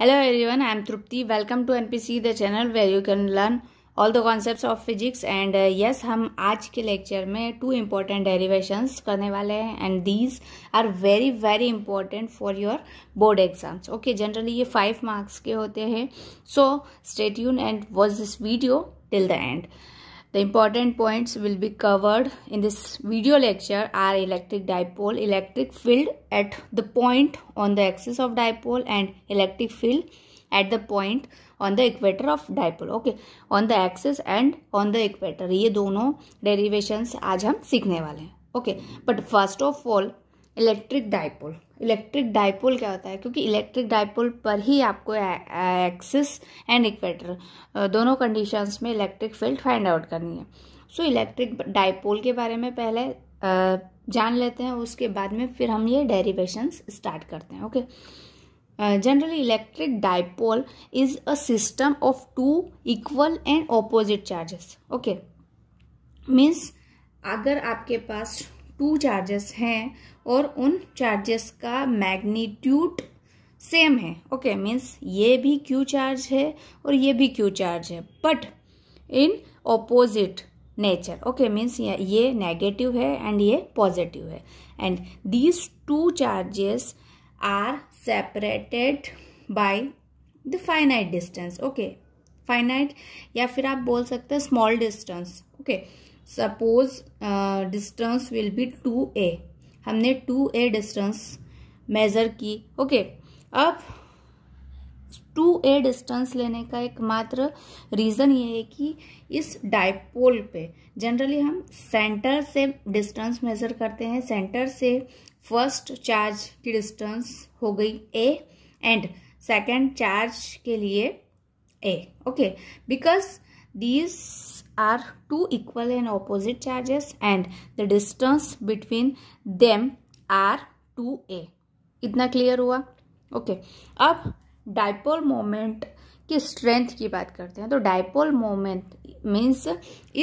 Hello everyone I am Tripti welcome to N P C the channel where you can learn all the concept of physics and yes हम आज के lecture में to important derivations करने वाले हैं and these are very very important for your board exams okay generally ये five marks के होते हैं सो स्टेट यून and watch this video till the end The important points will be covered in this video lecture are electric dipole, electric field at the point on the axis of dipole and electric field at the point on the equator of dipole. Okay, on the axis and on the equator. ये दोनों derivations आज हम सीखने वाले हैं. Okay, but first of all electric dipole electric dipole क्या होता है क्योंकि इलेक्ट्रिक डाइपोल पर ही आपको एक्सिस एंड इक्वेटर दोनों कंडीशंस में इलेक्ट्रिक फील्ड फाइंड आउट करनी है सो इलेक्ट्रिक डायपोल के बारे में पहले जान लेते हैं उसके बाद में फिर हम ये डेरिवेशंस स्टार्ट करते हैं okay generally electric dipole is a system of two equal and opposite charges okay means अगर आपके पास टू चार्जेस हैं और उन चार्जेस का मैग्नीट्यूट सेम है ओके मीन्स ये भी क्यू चार्ज है और ये भी क्यू चार्ज है but in opposite nature okay means ये नेगेटिव है एंड ये पॉजिटिव है and these two charges are separated by the finite distance okay finite या फिर आप बोल सकते हैं small distance okay okay. Suppose distance will be two A हमने टू ए डिस्टेंस मेज़र की ओके okay. अब टू ए डिस्टेंस लेने का एकमात्र रीज़न ये है कि इस डाइपोल पे जनरली हम सेंटर से डिस्टेंस मेज़र करते हैं सेंटर से फर्स्ट चार्ज की डिस्टेंस हो गई ए एंड सेकेंड चार्ज के लिए A okay because these are two equal and opposite charges and the distance between them are 2a इतना क्लियर हुआ ओके okay. अब डायपोल मोमेंट की स्ट्रेंथ की बात करते हैं तो डायपोल मोमेंट मीन्स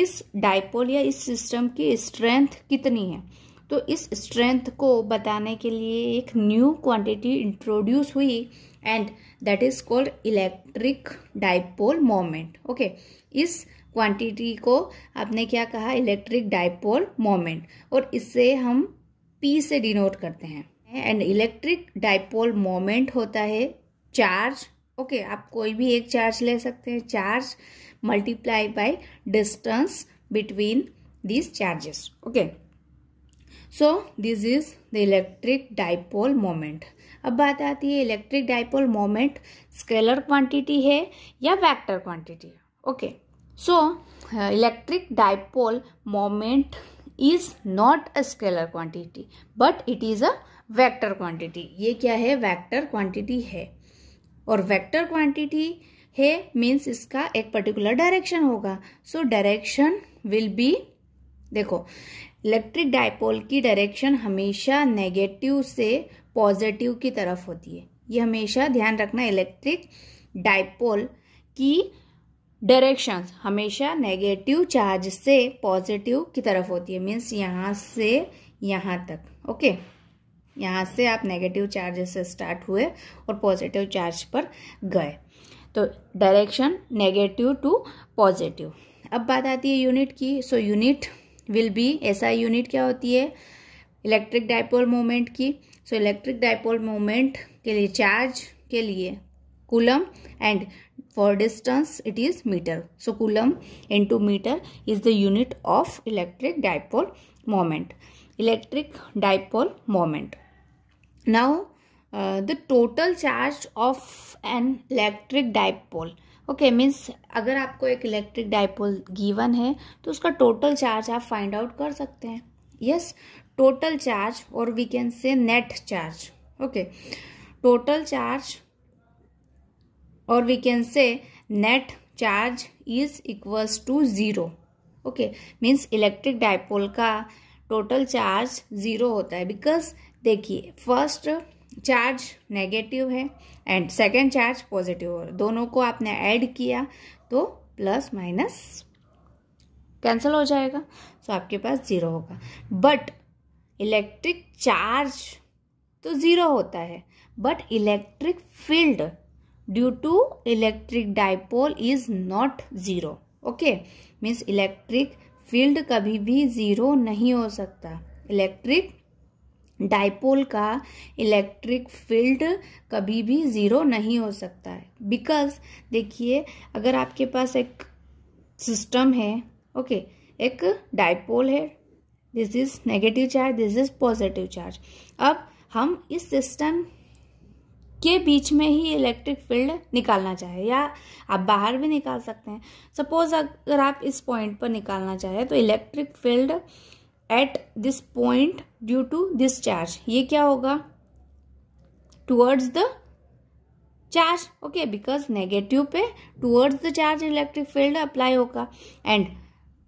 इस डायपोल या इस सिस्टम की स्ट्रेंथ कितनी है तो इस स्ट्रेंथ को बताने के लिए एक न्यू क्वांटिटी इंट्रोड्यूस हुई and that is called electric dipole moment okay इस क्वांटिटी को आपने क्या कहा इलेक्ट्रिक डाइपोल मोमेंट और इसे हम पी से डिनोट करते हैं एंड इलेक्ट्रिक डाइपोल मोमेंट होता है चार्ज ओके okay, आप कोई भी एक चार्ज ले सकते हैं charge multiply by distance between these charges okay so this is the electric dipole moment अब बात आती है electric dipole moment scalar quantity है या वेक्टर क्वांटिटी है okay so electric dipole moment is not a scalar quantity but it is a vector quantity ये क्या है वेक्टर क्वांटिटी है और वेक्टर क्वांटिटी है मीन्स इसका एक पर्टिकुलर डायरेक्शन होगा सो डायरेक्शन विल बी देखो इलेक्ट्रिक डायपोल की डायरेक्शन हमेशा नेगेटिव से पॉजिटिव की तरफ होती है ये हमेशा ध्यान रखना इलेक्ट्रिक डाइपोल की डायरेक्शंस हमेशा नेगेटिव चार्ज से पॉजिटिव की तरफ होती है मीन्स यहाँ से यहाँ तक ओके यहाँ से आप नेगेटिव चार्ज से स्टार्ट हुए और पॉजिटिव चार्ज पर गए तो डायरेक्शन नेगेटिव टू पॉजिटिव अब बात आती है यूनिट की सो यूनिट विल बी ऐसा यूनिट क्या होती है इलेक्ट्रिक डाइपोल मोमेंट की सो इलेक्ट्रिक डायपोल मोमेंट के लिए चार्ज के लिए coulomb and for distance it is metre so coulomb to metre is the unit of electric dipole moment electric dipole moment now the total charge of an electric dipole okay means अगर आपको एक electric dipole given है तो उसका total charge आप find out कर सकते हैं यस टोटल चार्ज और we can say net charge okay total charge और we can say net charge is equals to zero okay means electric dipole का टोटल चार्ज जीरो होता है because देखिए फर्स्ट चार्ज नेगेटिव है and second charge positive है दोनों को आपने ऐड किया तो प्लस माइनस कैंसिल हो जाएगा सो so आपके पास जीरो होगा बट इलेक्ट्रिक चार्ज तो ज़ीरो होता है but electric field due to electric dipole is not zero okay means electric field कभी भी ज़ीरो नहीं हो सकता इलेक्ट्रिक डाइपोल का इलेक्ट्रिक फील्ड कभी भी ज़ीरो नहीं हो सकता है बिकॉज देखिए अगर आपके पास एक सिस्टम है ओके okay, एक डाइपोल है this is negative charge this is positive charge अब हम इस सिस्टम के बीच में ही इलेक्ट्रिक फील्ड निकालना चाहे या आप बाहर भी निकाल सकते हैं सपोज अगर आप इस पॉइंट पर निकालना चाहें तो electric field at this point due to this charge ये क्या होगा towards the charge okay because negative पे towards the charge electric field apply होगा एंड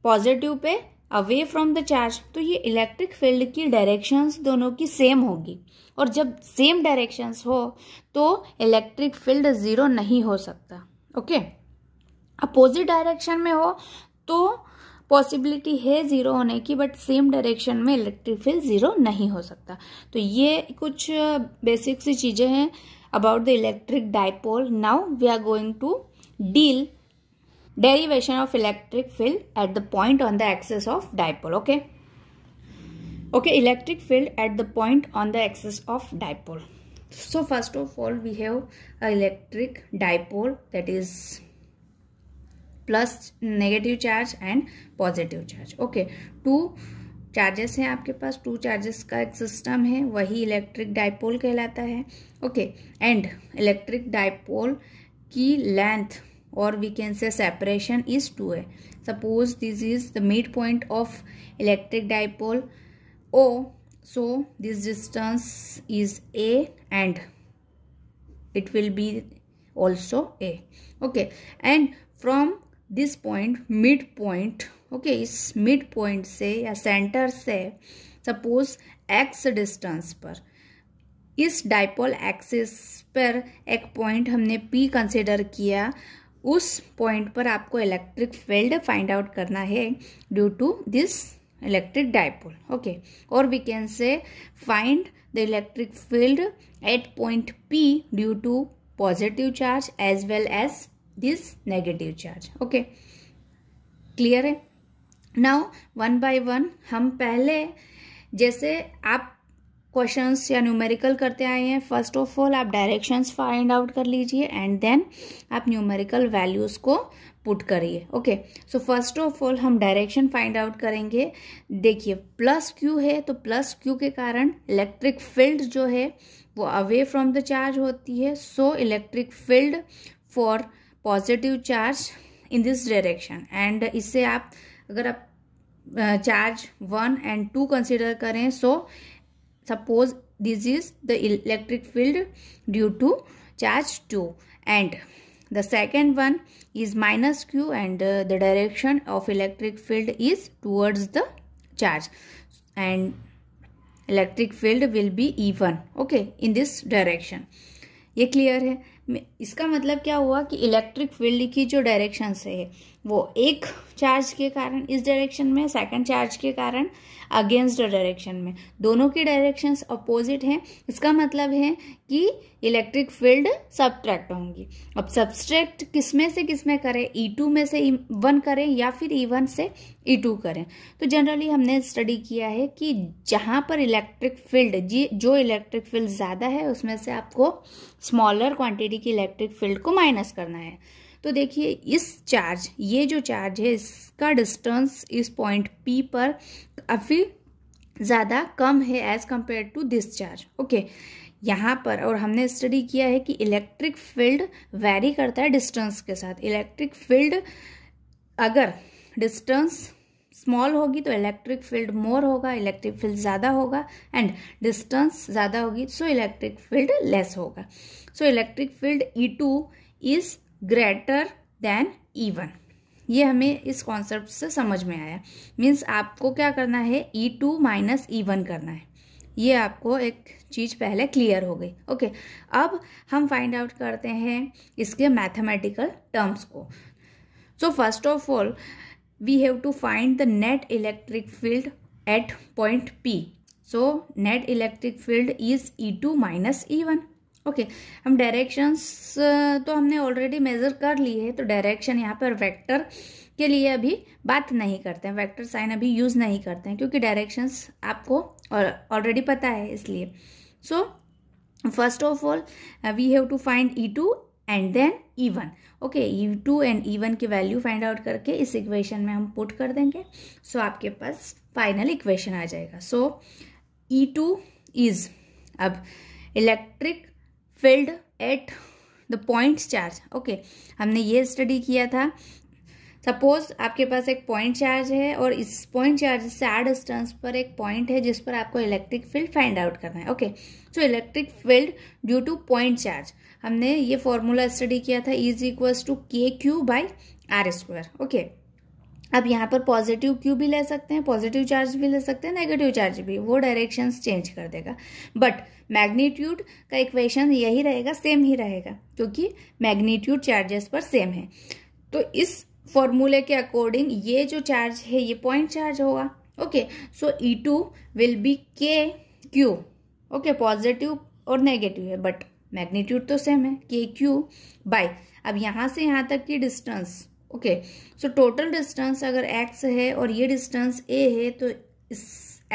पॉजिटिव पे अवे फ्रॉम द चार्ज तो ये इलेक्ट्रिक फील्ड की डायरेक्शंस दोनों की सेम होगी और जब सेम डायरेक्शंस हो तो इलेक्ट्रिक फील्ड ज़ीरो नहीं हो सकता ओके अपोजिट डायरेक्शन में हो तो पॉसिबिलिटी है ज़ीरो होने की बट सेम डायरेक्शन में इलेक्ट्रिक फील्ड ज़ीरो नहीं हो सकता तो ये कुछ बेसिक uh, सी चीज़ें हैं about the electric dipole now we are going to deal derivation of electric field at the point on the axis of dipole okay okay electric field at the point on the axis of dipole so first of all we have a electric dipole that is plus negative charge and positive charge okay two charges हैं आपके पास two charges का एक system है वही electric dipole कहलाता है okay and electric dipole की लेंथ और we can say separation is two a suppose this is the mid point of electric dipole O so this distance is a and it will be also a okay and from this point mid point okay इस mid point से या centre से suppose x distance पर इस dipole axis पर एक point हमने P consider किया उस पॉइंट पर आपको इलेक्ट्रिक फील्ड फाइंड आउट करना है due to this electric dipole okay और we can say find the electric field at point P due to positive charge as well as this negative charge okay clear है now one by one हम पहले जैसे आप questions या numerical करते आए हैं फर्स्ट ऑफ ऑल आप डायरेक्शंस फाइंड आउट कर लीजिए एंड देन आप न्यूमेरिकल वैल्यूज़ को पुट करिए okay so first of all हम डायरेक्शन फाइंड आउट करेंगे देखिए प्लस क्यू है तो प्लस क्यू के कारण इलेक्ट्रिक फील्ड जो है वो अवे फ्रॉम द चार्ज होती है so electric field for positive charge in this direction and इससे आप अगर आप charge one and two consider करें so so suppose this is the electric field due to charge 2 and the second one is minus q and uh, the direction of electric field is towards the charge and electric field will be even okay in this direction ये clear है इसका मतलब क्या हुआ कि electric field की जो direction से है वो एक चार्ज के कारण इस डायरेक्शन में सेकंड चार्ज के कारण अगेंस्ट डायरेक्शन में दोनों की डायरेक्शंस अपोजिट हैं इसका मतलब है कि इलेक्ट्रिक फील्ड सब्ट्रैक्ट होंगी अब सब्सट्रैक्ट किस e में से किस में करें ई टू में से ई वन करें या फिर ई e वन से ई e टू करें तो जनरली हमने स्टडी किया है कि जहाँ पर इलेक्ट्रिक फील्ड जी जो इलेक्ट्रिक फील्ड ज़्यादा है उसमें से आपको स्मॉलर क्वांटिटी की इलेक्ट्रिक फील्ड को माइनस करना है तो देखिए इस चार्ज ये जो चार्ज है इसका डिस्टेंस इस पॉइंट पी पर काफ़ी ज़्यादा कम है as compare to this charge okay यहाँ पर और हमने स्टडी किया है कि इलेक्ट्रिक फील्ड वेरी करता है डिस्टेंस के साथ इलेक्ट्रिक फील्ड अगर डिस्टेंस स्मॉल होगी तो इलेक्ट्रिक फील्ड मोर होगा इलेक्ट्रिक फील्ड ज़्यादा होगा एंड डिस्टेंस ज़्यादा होगी सो इलेक्ट्रिक फील्ड लेस होगा so electric field E two is greater than E one ये हमें इस कॉन्सेप्ट से समझ में आया मीन्स आपको क्या करना है E two minus E one करना है ये आपको एक चीज़ पहले क्लियर हो गई ओके अब हम फाइंड आउट करते हैं इसके मैथमेटिकल टर्म्स को so first of all we have to find the net electric field at point P so net electric field is E two minus E one okay okay, हम directions uh, तो हमने already measure कर लिए है तो direction यहाँ पर vector के लिए अभी बात नहीं करते हैं वेक्टर साइन अभी यूज़ नहीं करते हैं क्योंकि डायरेक्शंस आपको ऑलरेडी पता है इसलिए so first of all we have to find E two and then E one okay E two and E one की वैल्यू फाइंड आउट करके इस इक्वेशन में हम पुट कर देंगे सो so, आपके पास फाइनल इक्वेशन आ जाएगा सो ई टू इज़ अब electric field at the point charge okay हमने ये स्टडी किया था सपोज आपके पास एक पॉइंट चार्ज है और इस पॉइंट चार्ज से आर डिस्टेंस पर एक पॉइंट है जिस पर आपको इलेक्ट्रिक फील्ड फाइंड आउट करना है okay so electric field due to point charge हमने ये फॉर्मूला स्टडी किया था is equals to k q by r square okay अब यहाँ पर पॉजिटिव क्यू भी ले सकते हैं पॉजिटिव चार्ज भी ले सकते हैं नेगेटिव चार्ज भी वो डायरेक्शंस चेंज कर देगा बट मैग्नीट्यूड का इक्वेशन यही रहेगा सेम ही रहेगा क्योंकि मैग्नीट्यूड चार्जेस पर सेम है तो इस फॉर्मूले के अकॉर्डिंग ये जो चार्ज है ये पॉइंट चार्ज होगा okay so E two will be k q okay positive और नेगेटिव है बट मैग्नीट्यूड तो सेम है के क्यू बाय अब यहाँ से यहाँ तक की distance okay so total distance अगर एक्स है और ये डिस्टेंस ए है तो इस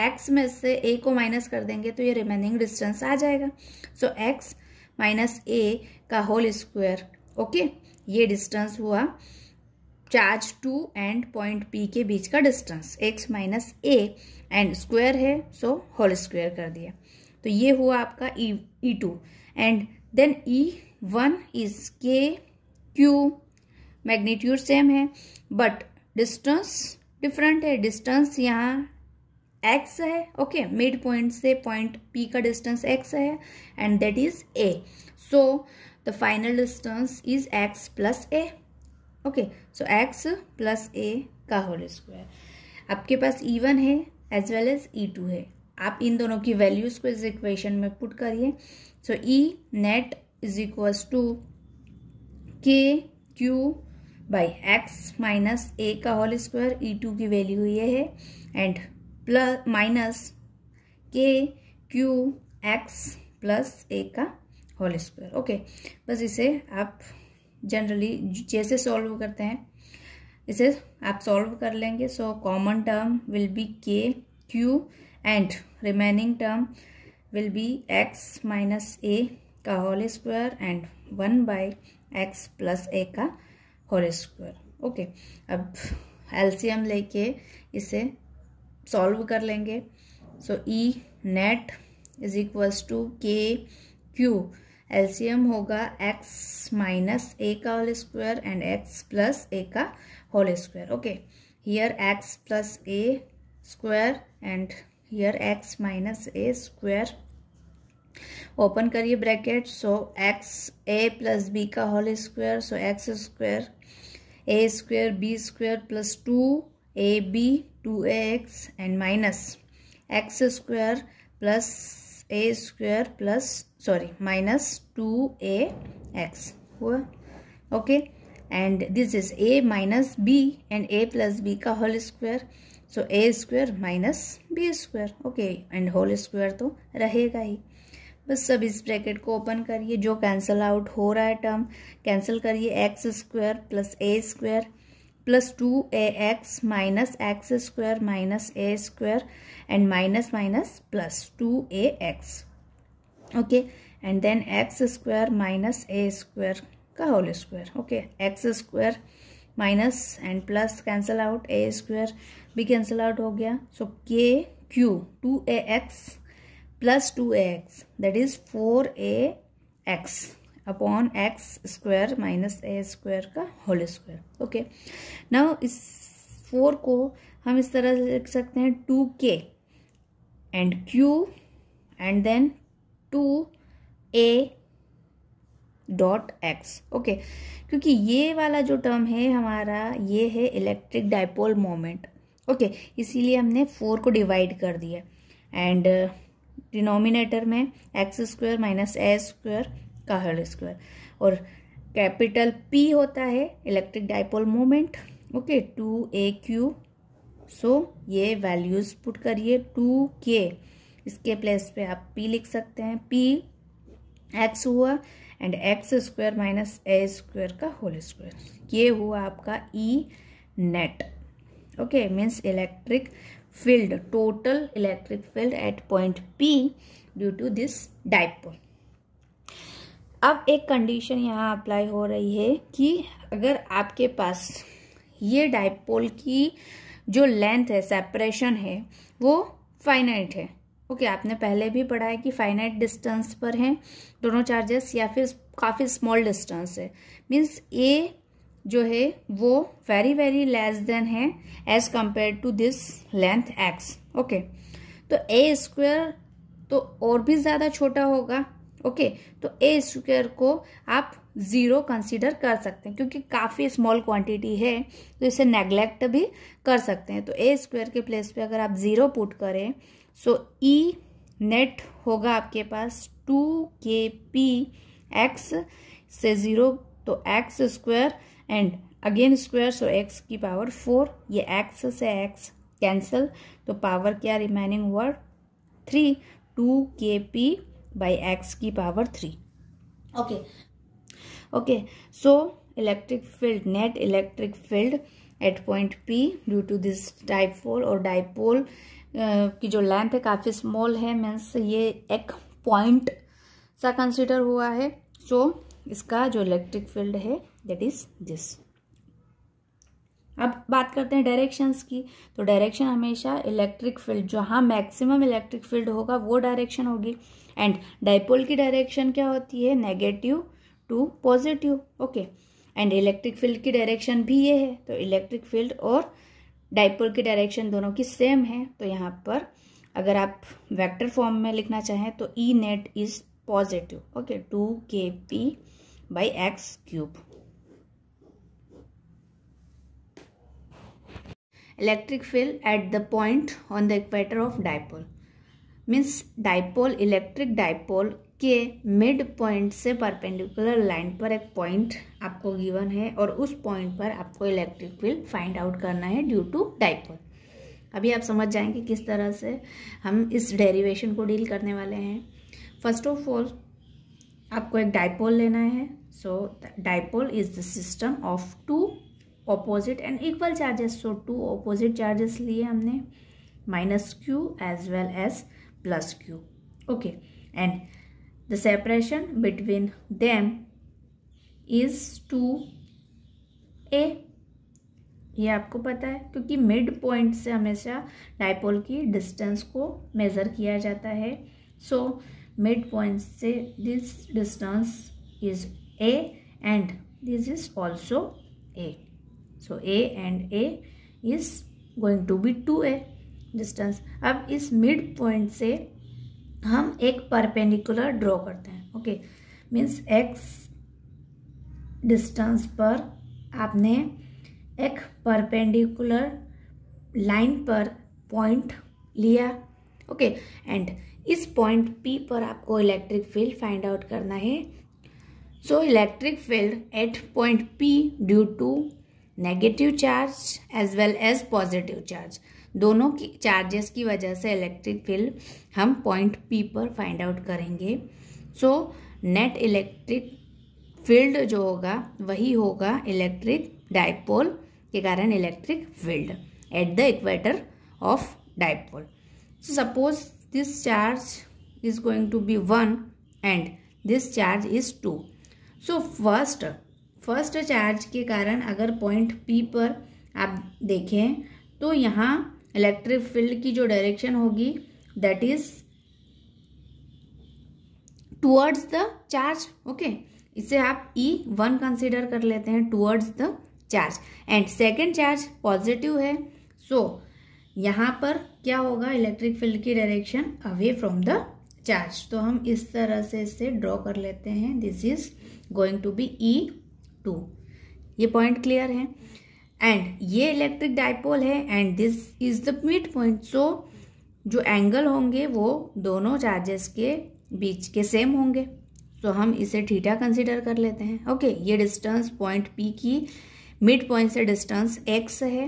एक्स में से ए को माइनस कर देंगे तो ये रिमेनिंग डिस्टेंस आ जाएगा सो एक्स माइनस ए का होल स्क्वायर ओके ये डिस्टेंस हुआ charge two and point P के बीच का distance x minus a and square है सो होल स्क्वायर कर दिया तो ये हुआ आपका E E two and then E one is k q magnitude same है बट डिस्टेंस डिफरेंट है डिस्टेंस यहाँ एक्स है ओके मिड पॉइंट से पॉइंट पी का डिस्टेंस एक्स है and that is a so the final distance is x plus a okay so x plus a का whole square आपके पास E one है as well as E two है आप इन दोनों की वैल्यूज़ को इस इक्वेशन में पुट करिए so E net is equals to k q by x minus a का होल स्क्वायर ई टू की वैल्यू ये है and plus minus k q x plus a का होल स्क्वायर ओके बस इसे आप जनरली जैसे सॉल्व करते हैं इसे आप सॉल्व कर लेंगे so common term will be k q and remaining term will be x minus a का whole square and one by x plus a का होल स्क्वायर ओके अब एलसीएम लेके इसे सॉल्व कर लेंगे so E net is equals to k q LCM होगा x minus a का whole square and x plus a का whole square okay here x plus a square and here x minus a square open करिए bracket so x a plus b का whole square so x square a square b square plus two a b two a x and minus x square plus a square plus sorry minus two a x हुआ okay and this is a minus b and a plus b का whole square so a square minus b square okay and whole square तो रहेगा ही बस सब इस bracket को open करिए जो कैंसिल आउट हो रहा है टर्म कैंसिल करिए x square plus a square plus two a x minus x square minus a square and minus minus plus two a x okay and then x square minus a square का whole square okay x square minus and plus cancel out a square भी cancel out हो गया so k q two a x plus two a x that is four a x upon x square minus a square का whole square okay now इस four को हम इस तरह से लिख सकते हैं two k and q and then two a dot x okay क्योंकि ये वाला जो टर्म है हमारा ये है इलेक्ट्रिक डाइपोल मोमेंट ओके इसीलिए हमने फोर को डिवाइड कर दिया एंड डिनोमिनेटर में x square minus a square का होल स्क्वायर और कैपिटल पी होता है electric dipole moment okay two a q so ये वैल्यूज़ पुट करिए टू के इसके प्लेस पे आप पी लिख सकते हैं पी एक्स हुआ and x square minus a square का होल स्क्वायर ये हुआ आपका E e net okay means electric field total electric field at point p due to this dipole अब एक कंडीशन यहाँ अप्लाई हो रही है कि अगर आपके पास ये डाइपोल की जो लेंथ है सेपरेशन है वो फाइनाइट है ओके okay, आपने पहले भी पढ़ा है कि फाइनाइट डिस्टेंस पर हैं दोनों चार्जेस या फिर काफ़ी स्मॉल डिस्टेंस है मीन्स ए जो है वो वेरी वेरी लेस देन है as compare to this length x okay तो ए स्क्वेयर तो और भी ज़्यादा छोटा होगा ओके okay, तो ए स्क्वेयर को आप ज़ीरो कंसीडर कर सकते हैं क्योंकि काफ़ी स्मॉल क्वांटिटी है तो इसे नेग्लेक्ट भी कर सकते हैं तो ए स्क्वेयर के प्लेस पे अगर आप ज़ीरो पुट करें सो ई नेट होगा आपके पास टू के पी एक्स से ज़ीरो तो x square and again square so x की पावर फोर ये एक्स से एक्स कैंसिल तो पावर क्या remaining word three two k P by x की power three okay okay so electric field net electric field at point P due to this dipole और dipole की जो length है काफ़ी small है means ये एक पॉइंट सा कंसिडर हुआ है सो so, इसका जो इलेक्ट्रिक फील्ड है दैट इज दिस अब बात करते हैं डायरेक्शंस की तो डायरेक्शन हमेशा इलेक्ट्रिक फील्ड जो हाँ मैक्सिमम इलेक्ट्रिक फील्ड होगा वो डायरेक्शन होगी एंड डायपोल की डायरेक्शन क्या होती है negative to positive okay and electric field की डायरेक्शन भी ये है तो इलेक्ट्रिक फील्ड और डायपोल की डायरेक्शन दोनों की सेम है तो यहाँ पर अगर आप वेक्टर फॉर्म में लिखना चाहें तो E net is positive okay two k P by x cube electric field at the point on the equator of dipole मीन्स dipole इलेक्ट्रिक dipole के मिड पॉइंट से परपेंडिकुलर लाइन पर एक पॉइंट आपको गिवन है और उस पॉइंट पर आपको इलेक्ट्रिक फील्ड फाइंड आउट करना है ड्यू टू डाइपोल अभी आप समझ जाएंगे किस तरह से हम इस डेरिवेशन को डील करने वाले हैं फर्स्ट ऑफ ऑल आपको एक डाइपोल लेना है So the dipole is the system of two opposite and equal charges. So two opposite charges liye humne minus q as well as plus q. Okay, and the separation between them is two a ये आपको पता है क्योंकि mid point से हमेशा dipole की distance को measure किया जाता है सो मिड पॉइंट से this distance is A and this is also A. So A and A is going to be 2A distance अब इस मिड पॉइंट से हम एक परपेंडिकुलर ड्रॉ करते हैं ओके मीन्स एक्स डिस्टेंस पर आपने एक परपेंडिकुलर लाइन पर पॉइंट लिया ओके एंड इस पॉइंट पी पर आपको इलेक्ट्रिक फील्ड फाइंड आउट करना है So electric field at point P due to negative charge as well as positive charge दोनों की चार्जेस की वजह से इलेक्ट्रिक फील्ड हम पॉइंट पी पर फाइंड आउट करेंगे सो नेट इलेक्ट्रिक फील्ड जो होगा वही होगा इलेक्ट्रिक डाइपोल के कारण electric field at the equator of dipole so suppose this charge is going to be one and this charge is two so first first charge के कारण अगर point P पर आप देखें तो यहाँ इलेक्ट्रिक फील्ड की जो डायरेक्शन होगी that is towards the charge okay इसे आप ई वन कंसिडर कर लेते हैं towards the charge and second charge positive है सो so, यहाँ पर क्या होगा इलेक्ट्रिक फील्ड की direction away from the charge तो हम इस तरह से इसे ड्रॉ कर लेते हैं this is going to be E two ये पॉइंट क्लियर है एंड ये इलेक्ट्रिक डाइपोल है and this is the mid point so जो एंगल होंगे वो दोनों चार्जेस के बीच के सेम होंगे तो so, हम इसे ठीठा कंसिडर कर लेते हैं ओके okay, ये डिस्टेंस पॉइंट पी की मिड पॉइंट से डिस्टेंस एक्स है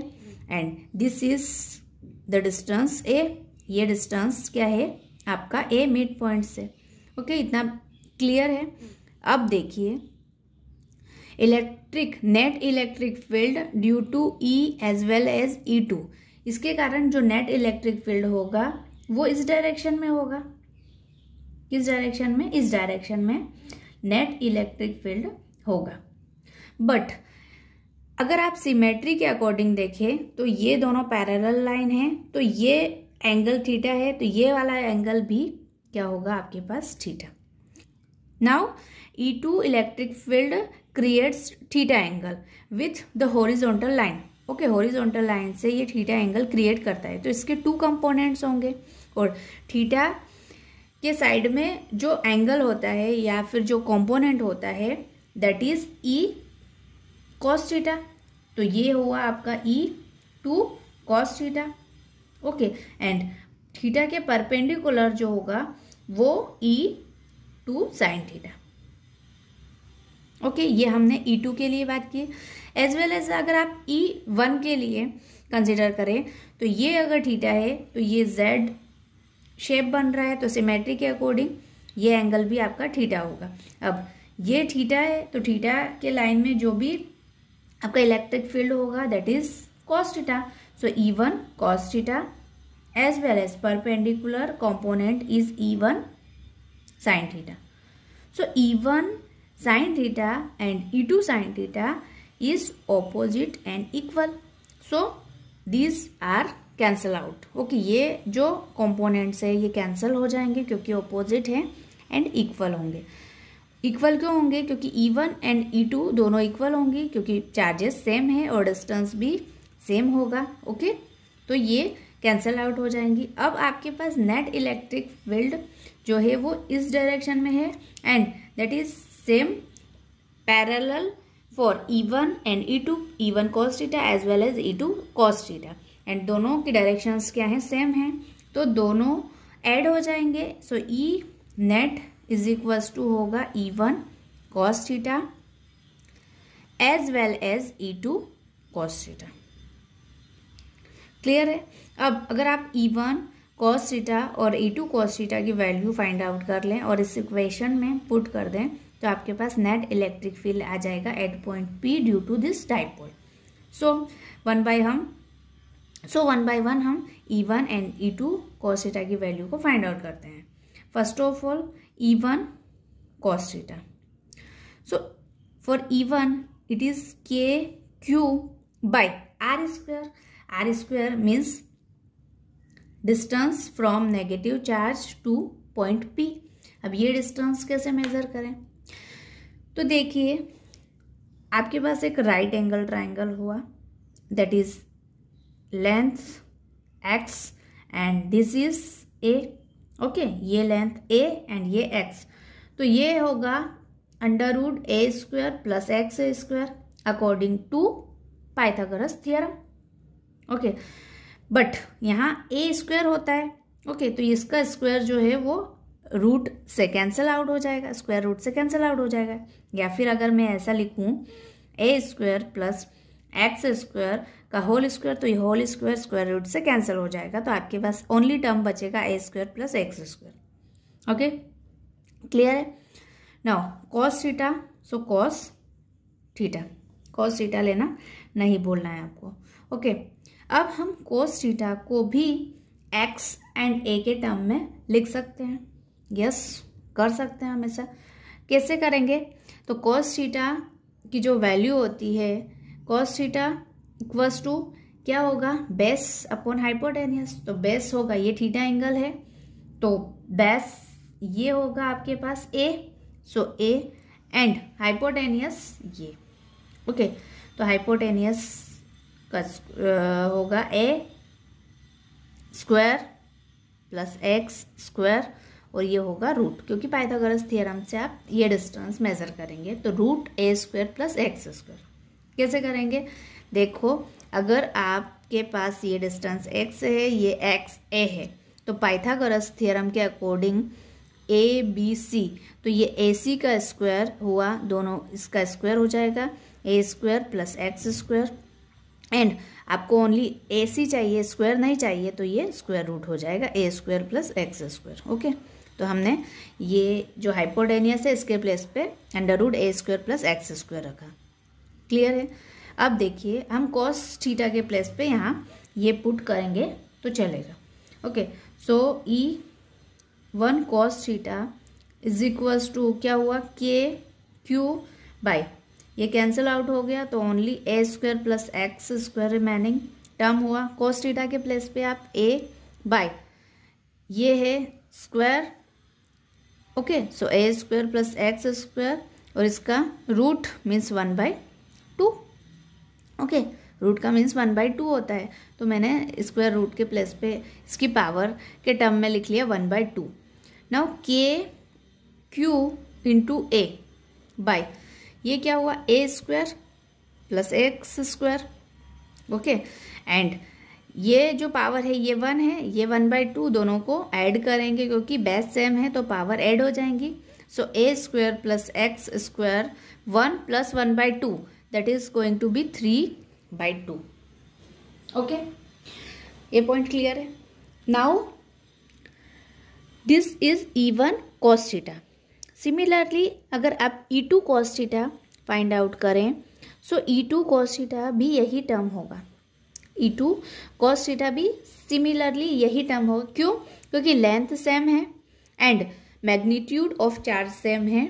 and this is the distance a ये डिस्टेंस क्या है आपका ए मिड पॉइंट से ओके okay, इतना क्लियर है अब देखिए electric net electric field due to E as well as E two इसके कारण जो नेट इलेक्ट्रिक फील्ड होगा वो इस डायरेक्शन में होगा किस डायरेक्शन में इस डायरेक्शन में नेट इलेक्ट्रिक फील्ड होगा बट अगर आप सिमेट्री के अकॉर्डिंग देखें तो ये दोनों पैरेलल लाइन है तो ये एंगल थीटा है तो ये वाला एंगल भी क्या होगा आपके पास theta now E2 electric field creates theta angle with the horizontal line okay horizontal line से ये थीटा एंगल क्रिएट करता है तो इसके टू कंपोनेंट्स होंगे और थीटा के साइड में जो एंगल होता है या फिर जो कंपोनेंट होता है that is E cos theta तो ये हुआ आपका E two cos theta okay and theta के परपेंडिकुलर जो होगा वो E two sine theta okay ये हमने ई e टू के लिए बात की एज वेल एज अगर आप ई e वन के लिए कंसिडर करें तो ये अगर ठीटा है तो ये जेड शेप बन रहा है तो सिमेट्री के अकॉर्डिंग ये एंगल भी आपका ठीटा होगा अब ये ठीटा है तो ठीटा के लाइन में जो भी आपका इलेक्ट्रिक फील्ड होगा that is cos theta so E one cos theta as well as perpendicular component is E one sine theta so E one sin theta and E2 sin theta is opposite and equal. So these are cancel out. Okay, ये जो components है ये cancel हो जाएंगे क्योंकि opposite है and equal होंगे equal क्यों होंगे क्योंकि E1 एंड E2 दोनों इक्वल होंगे क्योंकि चार्जेस सेम है और डिस्टेंस भी सेम होगा ओके तो ये कैंसिल आउट हो जाएंगी अब आपके पास नेट इलेक्ट्रिक फील्ड जो है वो इस डायरेक्शन में है and that is same parallel for E1 and E2 E1 cos theta as well as E2 cos theta and दोनों की directions क्या हैं same हैं तो दोनों add हो जाएंगे so E net is equals to होगा E1 cos theta as well as E2 cos theta clear है अब अगर आप E1 cos theta और E2 cos theta की वैल्यू फाइंड आउट कर लें और इस इक्वेशन में पुट कर दें तो आपके पास नेट इलेक्ट्रिक फील्ड आ जाएगा at point P due to this dipole so one by हम सो वन बाय वन हम E one and E two cos theta की वैल्यू को फाइंड आउट करते हैं first of all E one cos theta so for E one it is k q by r square r square means distance from negative charge to point P अब ये distance कैसे major करें तो देखिए आपके पास एक राइट एंगल ट्राइंगल हुआ that is length x and this is a okay ये लेंथ ए एंड ये एक्स तो ये होगा under root a square plus x square according to Pythagoras theorem okay but यहाँ ए स्क्वायर होता है okay okay, तो इसका स्क्वायर जो है वो रूट से कैंसिल आउट हो जाएगा स्क्वायर रूट से कैंसिल आउट हो जाएगा या फिर अगर मैं ऐसा लिखूं a square plus x square का होल स्क्वायर तो ये होल स्क्वायर स्क्वायर रूट से कैंसिल हो जाएगा तो आपके पास ओनली टर्म बचेगा a square plus x square okay clear है now cos theta so cos theta cos theta लेना नहीं बोलना है आपको ओके okay, अब हम कोस थीटा को भी एक्स एंड ए के टर्म में लिख सकते हैं यस कर सकते हैं हमेशा कैसे करेंगे तो कॉस थीटा की जो वैल्यू होती है कॉस थीटा इक्वस टू क्या होगा बेस अपॉन हाइपोटेनियस तो बेस होगा ये थीटा एंगल है तो बेस ये होगा आपके पास a so a and hypotenuse ये ओके तो हाइपोटेनियस का होगा a square plus x square और ये होगा रूट क्योंकि पाइथागोरस थ्योरम से आप ये डिस्टेंस मेज़र करेंगे तो root a square plus x square कैसे करेंगे देखो अगर आपके पास ये डिस्टेंस एक्स है ये एक्स ए है तो पाइथागोरस थ्योरम के अकॉर्डिंग ए बी सी तो ये ए सी का स्क्वायर हुआ दोनों इसका स्क्वायर हो जाएगा a square plus x square and आपको ओनली ए सी चाहिए स्क्वायर नहीं चाहिए तो ये स्क्वायर रूट हो जाएगा a square plus x square okay तो हमने ये जो हाइपोटेनियस है इसके प्लेस पे under root a square plus x square रखा क्लियर है अब देखिए हम कॉस थीटा के प्लेस पे यहाँ ये पुट करेंगे तो चलेगा okay so E one cos theta is equals to क्या हुआ के क्यू बाई ये कैंसिल आउट हो गया तो only a square plus x square remaining term हुआ कॉस थीटा के प्लेस पे आप ए बाय ये है square okay so a square plus x square और इसका root means one by two okay root का मीन्स वन बाई टू होता है तो मैंने स्क्वायर रूट के प्लस पे इसकी पावर के टर्म में लिख लिया one by two now k q into a by ये क्या हुआ a square plus x square okay and ये जो पावर है ये वन है ये वन बाई टू दोनों को ऐड करेंगे क्योंकि बेस सेम है तो पावर ऐड हो जाएंगी so a square plus x square one plus one by two that is going to be three by two okay ये पॉइंट क्लियर है now this is E one cos theta similarly अगर आप E two cos theta find out करें so E two cos theta भी यही term होगा E two cos theta भी similarly यही टर्म होगा क्यों क्योंकि लेंथ सेम है and magnitude of charge same है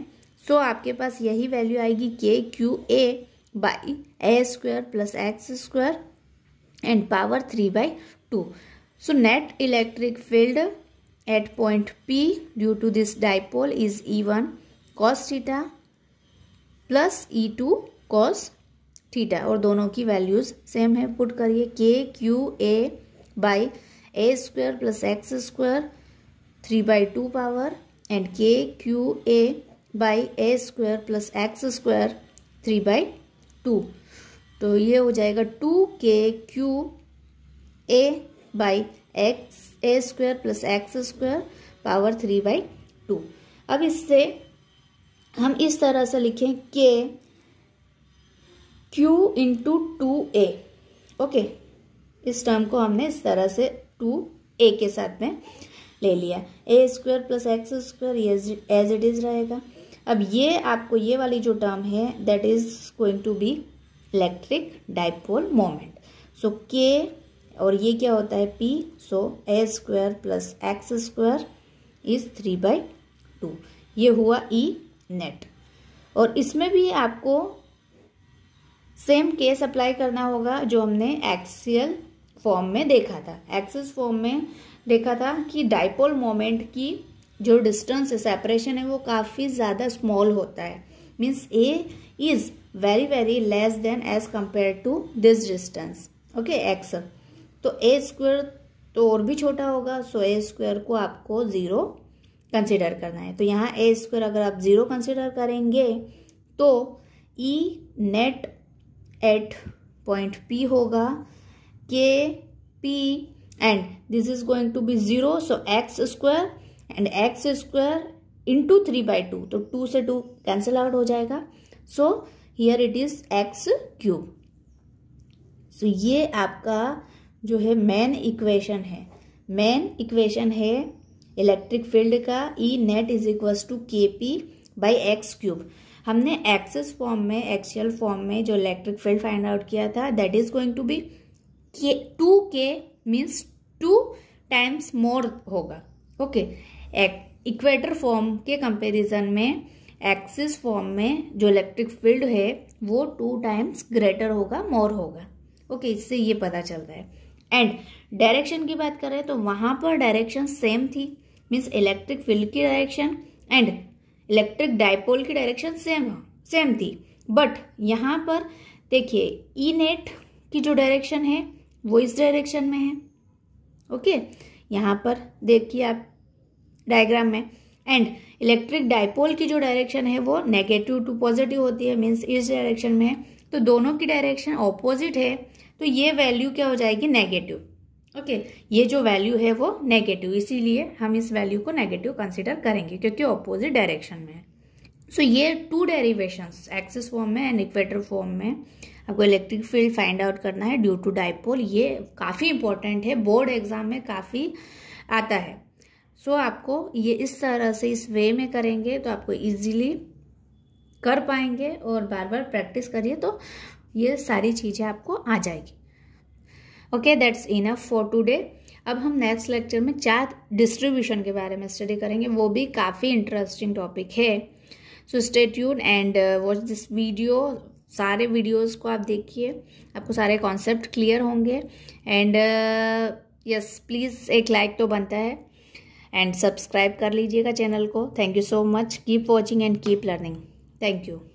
सो so, आपके पास यही वैल्यू आएगी k q a by a square plus x square and power three by two so net electric field at point P due to this dipole is E one cos theta plus E two cos theta और दोनों की values same है put करिए k q a by a square plus x square three by two power and k q a by a square plus x square three by two तो ये हो जाएगा two k q a by x a square plus x square power three by two अब इससे हम इस तरह से लिखें k q into two a okay इस टर्म को हमने इस तरह से टू ए के साथ में ले लिया a square plus x square as it is रहेगा अब ये आपको ये वाली जो टर्म है that is going to be electric dipole moment so k और ये क्या होता है p so a square plus x square is three by two ये हुआ ई e नेट और इसमें भी आपको सेम केस अप्लाई करना होगा जो हमने एक्सियल फॉर्म में देखा था एक्सिस फॉर्म में देखा था कि डाइपोल मोमेंट की जो डिस्टेंस है सेपरेशन है वो काफ़ी ज़्यादा स्मॉल होता है means a is very very less than as compare to this distance okay x तो ए स्क्वेयर तो और भी छोटा होगा सो ए स्क्वेयर को आपको ज़ीरो कंसिडर करना है तो यहाँ ए स्क्वेयर अगर आप ज़ीरो कंसिडर करेंगे तो E e net at point P होगा k p and this is going to be zero so x square and x square into three by two तो टू से टू कैंसिल आउट हो जाएगा so here it is x cube so ये आपका जो है main equation है main equation है इलेक्ट्रिक फील्ड का E net is equals to k P by x cube हमने एक्सेस फॉर्म में एक्सियल फॉर्म में जो इलेक्ट्रिक फील्ड फाइंड आउट किया था that is going to be k two k means two times more होगा okay equator form के comparison में axis form में जो इलेक्ट्रिक फील्ड है वो टू टाइम्स ग्रेटर होगा मोर होगा ओके okay, इससे ये पता चलता है एंड डायरेक्शन की बात करें तो वहाँ पर डायरेक्शन सेम थी मीन्स इलेक्ट्रिक फील्ड की डायरेक्शन एंड इलेक्ट्रिक डायपोल की डायरेक्शन सेम सेम थी बट यहाँ पर देखिए ई e नेट की जो डायरेक्शन है वो इस डायरेक्शन में है ओके यहाँ पर देखिए आप डायग्राम में एंड इलेक्ट्रिक डायपोल की जो डायरेक्शन है वो नेगेटिव टू पॉजिटिव होती है मीन्स इस डायरेक्शन में है तो दोनों की डायरेक्शन ऑपोजिट है तो ये वैल्यू क्या हो जाएगी नेगेटिव ओके okay, ये जो वैल्यू है वो नेगेटिव इसीलिए हम इस वैल्यू को नेगेटिव कंसिडर करेंगे क्योंकि ऑपोजिट डायरेक्शन में है सो so, ये टू डेरिवेशंस एक्सिस फॉर्म में एंड इक्वेटर फॉर्म में आपको इलेक्ट्रिक फील्ड फाइंड आउट करना है ड्यू टू डाइपोल ये काफ़ी इंपॉर्टेंट है बोर्ड एग्जाम में काफ़ी आता है सो so, आपको ये इस तरह से इस वे में करेंगे तो आपको ईजिली कर पाएंगे और बार बार प्रैक्टिस करिए तो ये सारी चीज़ें आपको आ जाएगी okay that's enough for today अब हम नेक्स्ट लेक्चर में चार डिस्ट्रीब्यूशन के बारे में स्टडी करेंगे वो भी काफ़ी इंटरेस्टिंग टॉपिक है so stay tune and watch this video सारे वीडियोस को आप देखिए आपको सारे कॉन्सेप्ट क्लियर होंगे एंड यस प्लीज़ एक लाइक तो बनता है एंड सब्सक्राइब कर लीजिएगा चैनल को thank you so much keep watching and keep learning thank you